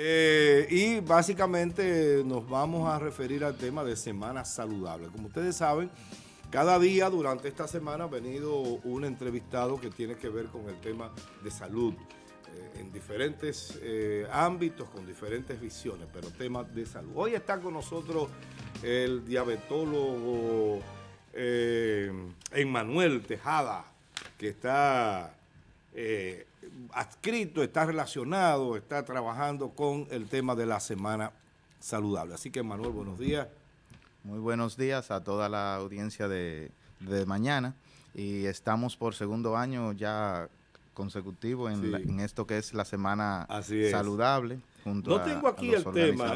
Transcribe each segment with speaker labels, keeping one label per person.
Speaker 1: Eh, y básicamente nos vamos a referir al tema de Semana Saludable. Como ustedes saben, cada día durante esta semana ha venido un entrevistado que tiene que ver con el tema de salud eh, en diferentes eh, ámbitos, con diferentes visiones, pero temas de salud. Hoy está con nosotros el diabetólogo Emmanuel Tejada, que está adscrito, está relacionado, está trabajando
Speaker 2: con el tema de la semana saludable. Así que Manuel, buenos días. Muy buenos días a toda la audiencia de, mañana y estamos por segundo año ya consecutivo en, esto que es la semana saludable. Junto no tengo aquí los el tema.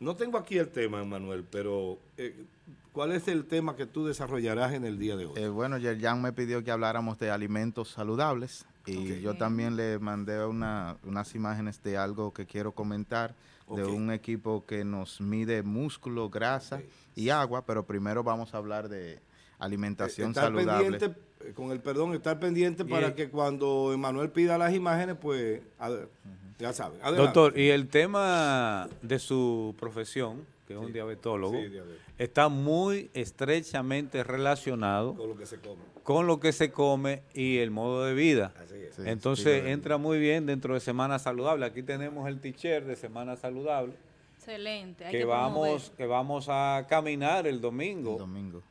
Speaker 1: No tengo aquí el tema, Manuel, pero eh,
Speaker 2: ¿cuál es el tema que tú desarrollarás en el día de hoy? Eh, bueno, Yerjan me pidió que habláramos de alimentos saludables y yo también le mandé unas imágenes de algo que quiero comentar, de un equipo que nos mide músculo, grasa y agua, pero primero vamos a hablar de alimentación saludable. Eh, estar saludable.
Speaker 1: Pendiente, con el perdón, estar pendiente para que cuando Emanuel pida las imágenes, pues... A ya Doctor, y
Speaker 3: el tema de su profesión, que es un diabetólogo, está muy estrechamente relacionado con lo que se come, y el modo de vida. Entonces entra muy bien dentro de Semana Saludable. Aquí tenemos el t de Semana Saludable.
Speaker 4: Excelente. que, vamos,
Speaker 3: que vamos a caminar El domingo.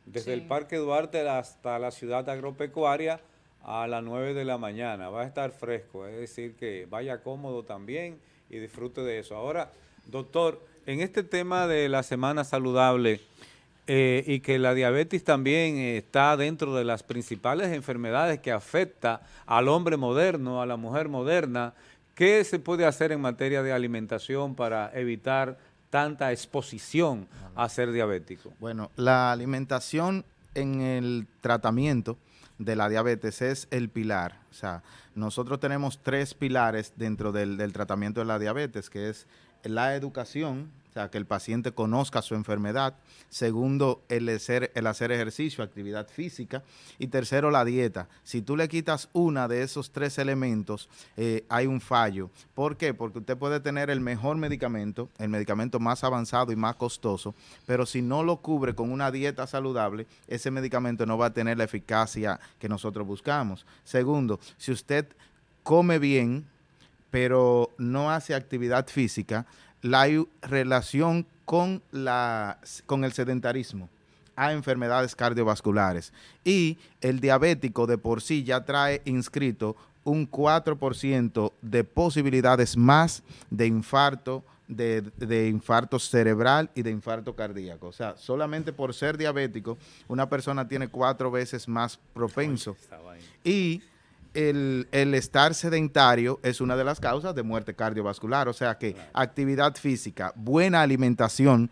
Speaker 3: Desde el Parque Duarte hasta la ciudad agropecuaria a las 9 de la mañana. Va a estar fresco, es decir, que vaya cómodo también y disfrute de eso. Ahora, doctor, en este tema de la semana saludable eh, y que la diabetes también está dentro de las principales enfermedades que afecta al hombre moderno, a la mujer moderna, ¿qué se puede hacer en materia de
Speaker 2: alimentación para evitar tanta exposición a
Speaker 3: ser diabético? Bueno,
Speaker 2: la alimentación en el tratamiento de la diabetes es el pilar. O sea, nosotros tenemos tres pilares dentro del, del tratamiento de la diabetes, que es la educación, que el paciente conozca su enfermedad. Segundo, el hacer, ejercicio, actividad física. Y tercero, la dieta. Si tú le quitas una de esos tres elementos, eh, hay un fallo. ¿Por qué? Porque usted puede tener el mejor medicamento, el medicamento más avanzado y más costoso, pero si no lo cubre con una dieta saludable, ese medicamento no va a tener la eficacia que nosotros buscamos. Segundo, si usted come bien, pero no hace actividad física, la relación con, la, con el sedentarismo a enfermedades cardiovasculares. Y el diabético de por sí ya trae inscrito un 4% de posibilidades más de infarto, de, infarto cerebral y de infarto cardíaco. O sea, solamente por ser diabético, una persona tiene cuatro veces más propenso. y el, estar sedentario es una de las causas de muerte cardiovascular, o sea que actividad física, buena alimentación,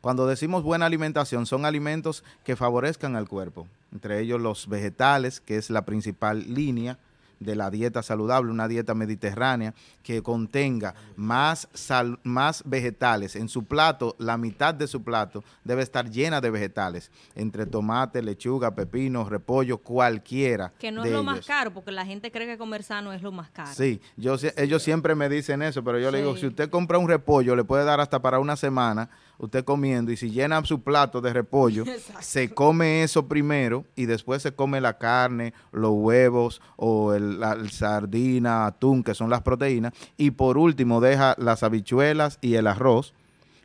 Speaker 2: cuando decimos buena alimentación, son alimentos que favorezcan al cuerpo, entre ellos los vegetales, que es la principal línea, de la dieta saludable, una dieta mediterránea que contenga más, sal, más vegetales. En su plato, la mitad de su plato debe estar llena de vegetales, entre tomate, lechuga, pepino, repollo, cualquiera. Que no es lo más
Speaker 4: caro, porque la gente cree que comer sano es lo más caro. Sí,
Speaker 2: yo, ellos siempre me dicen eso, pero yo le digo, si usted compra un repollo, le puede dar hasta para una semana usted comiendo y si llena su plato de repollo, se come eso primero y después se come la carne, los huevos o el la sardina, atún, que son las proteínas, y por último deja las habichuelas y el arroz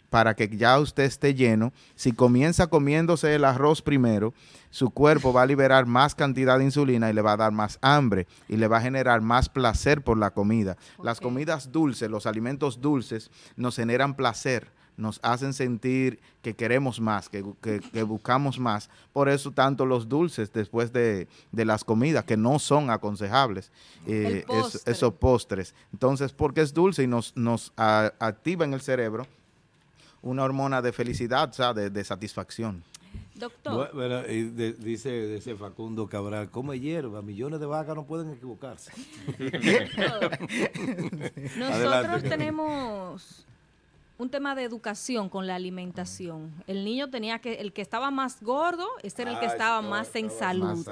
Speaker 2: para que ya usted esté lleno. Si comienza comiéndose el arroz primero, su cuerpo va a liberar más cantidad de insulina y le va a dar más hambre y le va a generar más placer por la comida. Las comidas dulces, los alimentos dulces, nos generan placer nos hacen sentir que queremos más, que, buscamos más. Por eso tanto los dulces después de, las comidas, que no son aconsejables, eh, esos postres. Entonces, porque es dulce y nos, nos activa en el cerebro una hormona de felicidad, de, de, satisfacción.
Speaker 1: Doctor. Bueno, dice, dice, Facundo Cabral, come hierba, millones de vacas no pueden equivocarse. Nosotros
Speaker 4: tenemos un tema de educación con la alimentación. El niño tenía que, el que estaba más gordo, ese era el que ah, estaba, más en salud.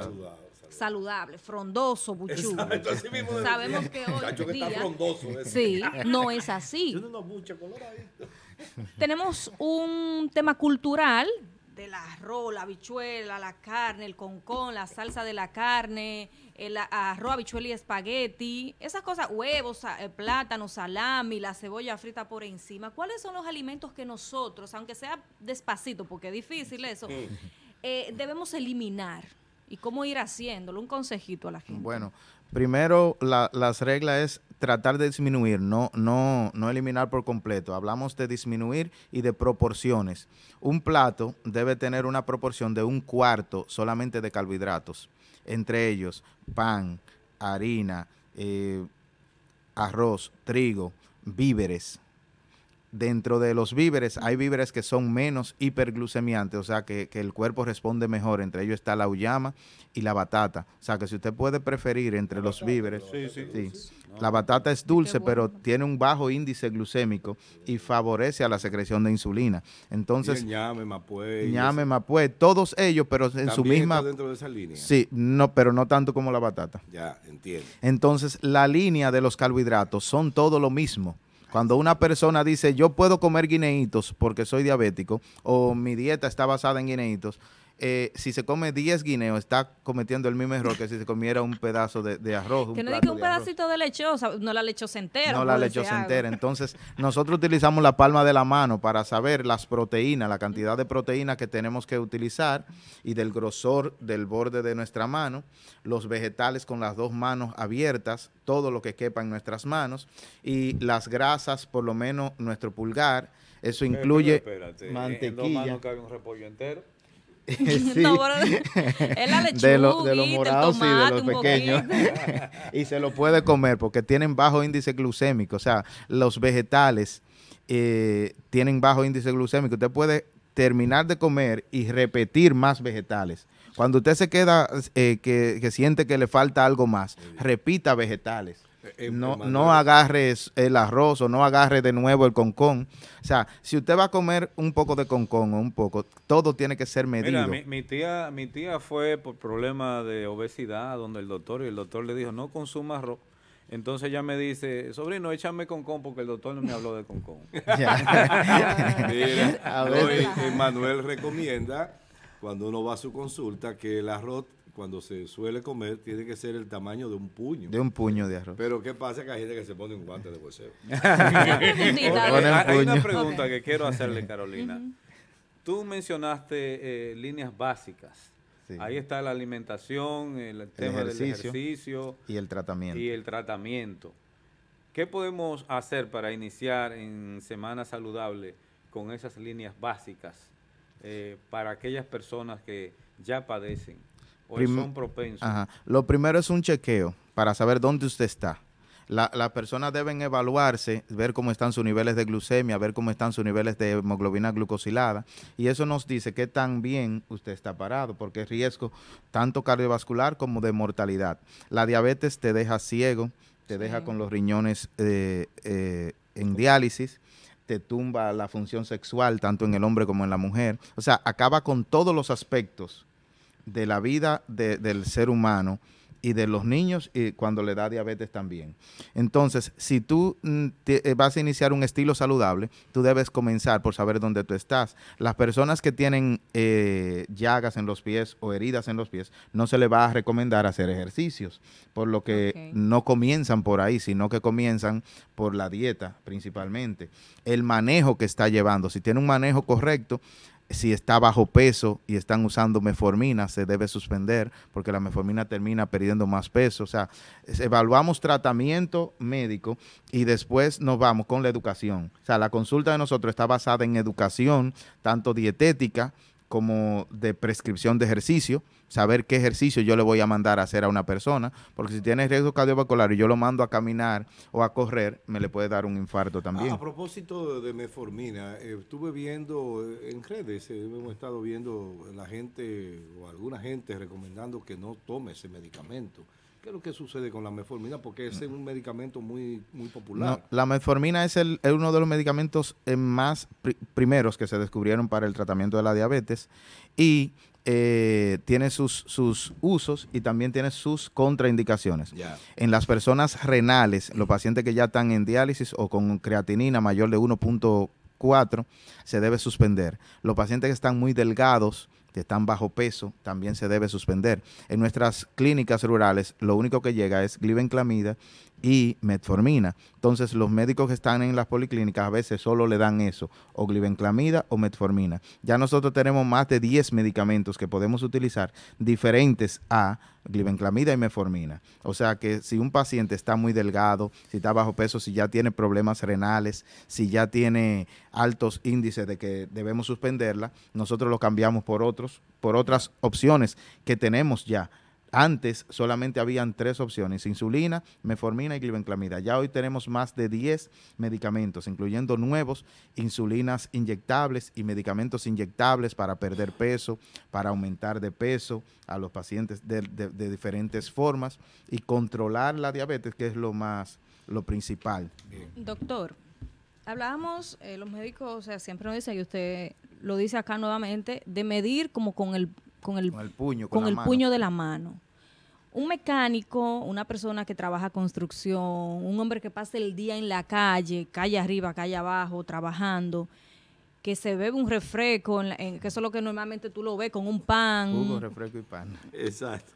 Speaker 4: saludable, frondoso, buchudo. Sabemos que hoy día, eh. sí, no es así. Tenemos un tema cultural del arroz, la habichuela, la carne, el concón, la salsa de la carne, el arroz, habichuela y espagueti, esas cosas, huevos, eh, plátano, salami, la cebolla frita por encima. ¿Cuáles son los alimentos que nosotros, aunque sea despacito, porque es difícil eso, eh, debemos eliminar? ¿Y cómo ir haciéndolo? Un consejito a la gente.
Speaker 2: Bueno, Primero, las reglas es tratar de disminuir, no, no, no eliminar por completo. Hablamos de disminuir y de proporciones. Un plato debe tener una proporción de un cuarto solamente de carbohidratos, entre ellos pan, harina, eh, arroz, trigo, víveres dentro de los víveres hay víveres que son menos hiperglucemiantes, o sea que, el cuerpo responde mejor. Entre ellos está la uyama y la batata. O sea que si usted puede preferir entre los víveres, la batata es dulce, pero tiene un bajo índice glucémico y favorece a la secreción de insulina. Entonces, ñame, mapué, ñame, mapue, todos ellos, pero en su misma. Está dentro de esa línea. Sí, no, pero no tanto como la batata. Ya, entiendo. Entonces, la línea de los carbohidratos son todo lo mismo. Cuando una persona dice, yo puedo comer guineitos porque soy diabético o mi dieta está basada en guineitos, eh, si se come 10 guineos, está cometiendo el mismo error que si se comiera un pedazo de, arroz. Que no diga un pedacito
Speaker 4: de lechosa, no la lechosa entera. No la lechosa entera.
Speaker 2: Entonces, nosotros utilizamos la palma de la mano para saber las proteínas, la cantidad de proteínas que tenemos que utilizar y del grosor del borde de nuestra mano, los vegetales con las dos manos abiertas, todo lo que quepa en nuestras manos y las grasas, por lo menos nuestro pulgar. Eso eh, incluye mantequilla. En dos manos
Speaker 3: cabe un repollo entero.
Speaker 2: de, los morados y de los pequeños. y se lo puede comer porque tienen bajo índice glucémico. O sea, los vegetales eh, tienen bajo índice glucémico. Usted puede terminar de comer y repetir más vegetales. Cuando usted se queda, eh, que, que siente que le falta algo más, repita vegetales no, no agarres el arroz o no agarres de nuevo el concón. O sea, si usted va a comer un poco de concón o un poco, todo tiene que ser medido. Mira,
Speaker 3: mi, tía, mi tía fue por problema de obesidad donde el doctor y el doctor le dijo, no consuma arroz. Entonces ella me dice, sobrino, échame concón porque el doctor no me habló de concón. Mira, a
Speaker 1: Manuel recomienda cuando uno va a su consulta que el arroz cuando se suele comer, tiene que ser el tamaño
Speaker 2: de un puño. De un puño de arroz.
Speaker 1: Pero ¿qué pasa que hay gente que se pone un guante de hueseo?
Speaker 2: hay una pregunta que quiero hacerle, Carolina.
Speaker 3: Tú mencionaste eh, líneas básicas. Ahí está la alimentación, el, tema del
Speaker 2: ejercicio. Y el tratamiento. Y el
Speaker 3: tratamiento. ¿Qué podemos hacer para iniciar en Semana Saludable con esas líneas básicas eh, para aquellas personas que ya padecen pues son
Speaker 2: Lo primero es un chequeo para saber dónde usted está. Las personas deben evaluarse, ver cómo están sus niveles de glucemia, ver cómo están sus niveles de hemoglobina glucosilada. Y eso nos dice qué tan bien usted está parado, porque es riesgo tanto cardiovascular como de mortalidad. La diabetes te deja ciego, te deja con los riñones eh, eh, en diálisis te tumba la función sexual tanto en el hombre como en la mujer. O sea, acaba con todos los aspectos de la vida del ser humano y de los niños y cuando le da diabetes también. Entonces, si tú mm, eh, vas a iniciar un estilo saludable, tú debes comenzar por saber dónde tú estás. Las personas que tienen eh, llagas en los pies o heridas en los pies, no se les va a recomendar hacer ejercicios, por lo que no comienzan por ahí, sino que comienzan por la dieta principalmente. El manejo que está llevando, si tiene un manejo correcto, si está bajo peso y están usando meformina, se debe suspender porque la meformina termina perdiendo más peso. O sea, evaluamos tratamiento médico y después nos vamos con la educación. O sea, la consulta de nosotros está basada en educación, tanto dietética, como de prescripción de ejercicio, saber qué ejercicio yo le voy a mandar a hacer a una persona, porque si tiene riesgo cardiovascular y yo lo mando a caminar o a correr, me le puede dar un infarto también. A,
Speaker 1: propósito de meformina, eh, estuve viendo eh, en redes, eh, hemos estado viendo la gente o alguna gente recomendando que no tome ese medicamento. ¿Qué es lo que sucede con la metformina? Porque es un medicamento muy, muy popular.
Speaker 2: la metformina es, uno de los medicamentos eh, más primeros que se descubrieron para el tratamiento de la diabetes y eh, tiene sus, usos y también tiene sus contraindicaciones. En las personas renales, los pacientes que ya están en diálisis o con creatinina mayor de 1.4, se debe suspender. Los pacientes que están muy delgados, que están bajo peso, también se debe suspender. En nuestras clínicas rurales, lo único que llega es glibenclamida y metformina. Entonces, los médicos que están en las policlínicas a veces solo le dan eso, o glibenclamida o metformina. Ya nosotros tenemos más de 10 medicamentos que podemos utilizar diferentes a glibenclamida y metformina. O sea que si un paciente está muy delgado, si está bajo peso, si ya tiene problemas renales, si ya tiene altos índices de que debemos suspenderla, nosotros lo cambiamos por otros, por otras opciones que tenemos ya antes solamente habían tres opciones, insulina, meformina y glibenclamida. Ya hoy tenemos más de 10 medicamentos, incluyendo nuevos, insulinas inyectables y medicamentos inyectables para perder peso, para aumentar de peso a los pacientes de, diferentes formas y controlar la diabetes, que es lo más, lo principal.
Speaker 4: Doctor, hablábamos, eh, los médicos o sea, siempre nos dicen, y usted lo dice acá nuevamente, de medir como con el con el, puño, con, el puño de la mano. Un mecánico, una persona que trabaja construcción, un hombre que pasa el día en la calle, calle arriba, calle abajo, trabajando, que se bebe un refresco, en que eso es lo que normalmente tú lo ves con un pan.
Speaker 2: refresco y pan. Exacto.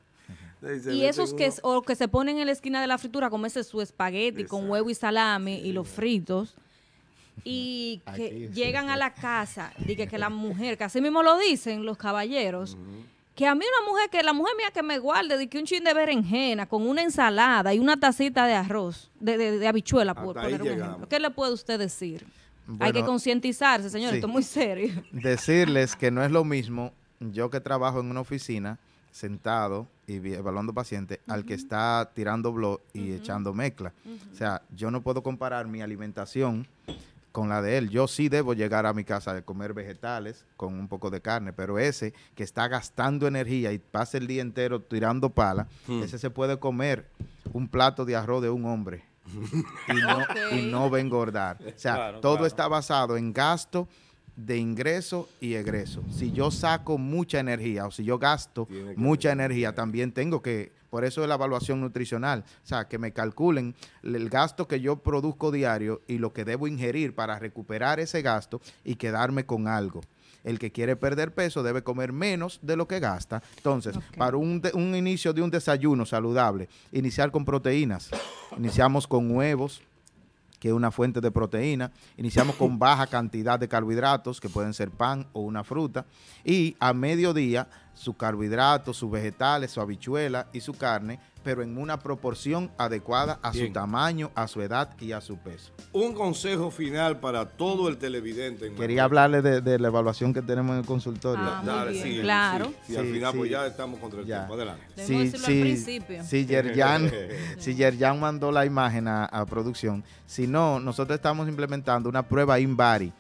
Speaker 2: Y, esos que,
Speaker 4: o que se ponen en la esquina de la fritura, como ese su espagueti con huevo y salami y los fritos y que llegan a la casa, Y que la mujer, que así mismo lo dicen los caballeros, que a mí una mujer, que la mujer mía que me guarde, de que un chin de berenjena con una ensalada y una tacita de arroz, de, de, habichuela, ejemplo. ¿Qué le puede usted decir? Hay que concientizarse, señor, esto es muy serio.
Speaker 2: Decirles que no es lo mismo yo que trabajo en una oficina sentado y evaluando pacientes al que está tirando blog y echando mezcla. O sea, yo no puedo comparar mi alimentación con la de él. Yo sí debo llegar a mi casa de comer vegetales con un poco de carne, pero ese que está gastando energía y pasa el día entero tirando pala, hmm. ese se puede comer un plato de arroz de un hombre y no, va a engordar. O sea, todo está basado en gasto de ingreso y egreso. Si yo saco mucha energía o si yo gasto mucha energía, también tengo que por eso es la evaluación nutricional. O sea, que me calculen el gasto que yo produzco diario y lo que debo ingerir para recuperar ese gasto y quedarme con algo. El que quiere perder peso debe comer menos de lo que gasta. Entonces, para un, un inicio de un desayuno saludable, iniciar con proteínas. Iniciamos con huevos, que es una fuente de proteína. Iniciamos con baja cantidad de carbohidratos, que pueden ser pan o una fruta. Y a mediodía sus carbohidratos, sus vegetales, su habichuela y su carne, pero en una proporción adecuada a su tamaño, a su edad y a su peso.
Speaker 1: Un consejo final para todo el televidente.
Speaker 2: Quería hablarle de, la evaluación que tenemos en el consultorio. claro. Y al final ya
Speaker 1: estamos contra el tiempo. Adelante.
Speaker 2: Sí, decirlo al principio. Si Yerjan, si mandó la imagen a, producción, si no, nosotros estamos implementando una prueba in body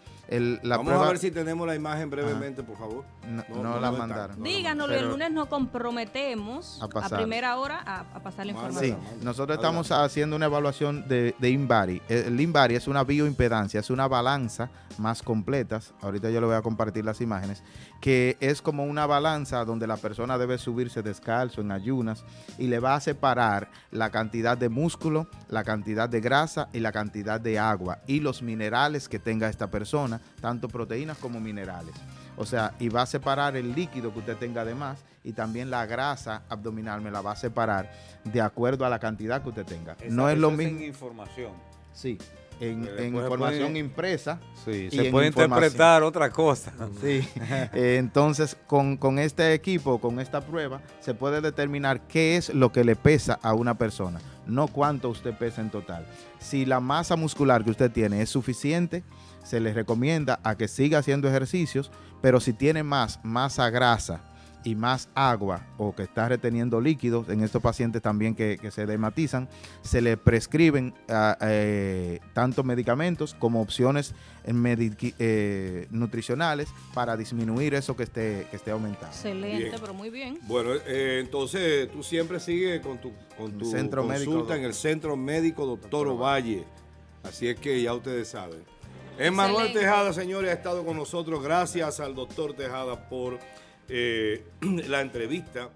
Speaker 2: Vamos a ver si
Speaker 1: tenemos la imagen brevemente, por favor. No, la mandaron.
Speaker 2: Díganos, el lunes
Speaker 4: nos comprometemos a, primera hora a, pasar la información.
Speaker 2: Sí, nosotros estamos haciendo una evaluación de, de INVARI. El INVARI es una bioimpedancia, es una balanza más completa. Ahorita yo le voy a compartir las imágenes, que es como una balanza donde la persona debe subirse descalzo, en ayunas, y le va a separar la cantidad de músculo, la cantidad de grasa y la cantidad de agua y los minerales que tenga esta persona tanto proteínas como minerales. O sea, y va a separar el líquido que usted tenga Además, y también la grasa abdominal me la va a separar de acuerdo a la cantidad que usted tenga. no es lo mismo.
Speaker 3: información.
Speaker 2: Sí. Eh, en, información impresa. se puede interpretar otra cosa. Eh, entonces con, con, este equipo, con esta prueba, se puede determinar qué es lo que le pesa a una persona, no cuánto usted pesa en total. Si la masa muscular que usted tiene es suficiente, se le recomienda a que siga haciendo ejercicios, pero si tiene más masa grasa, y más agua o que está reteniendo líquidos, en estos pacientes también que, se dematizan, se le prescriben ah, eh, tanto medicamentos como opciones eh, eh, nutricionales para disminuir eso que esté, que esté aumentando.
Speaker 4: Excelente, pero muy bien.
Speaker 1: Bueno, entonces tú siempre sigues con tu, consulta en el Centro Médico Doctor Ovalle. Así es que ya ustedes saben. Emmanuel Tejada, señores, ha estado con nosotros. Gracias al doctor Tejada por eh, la entrevista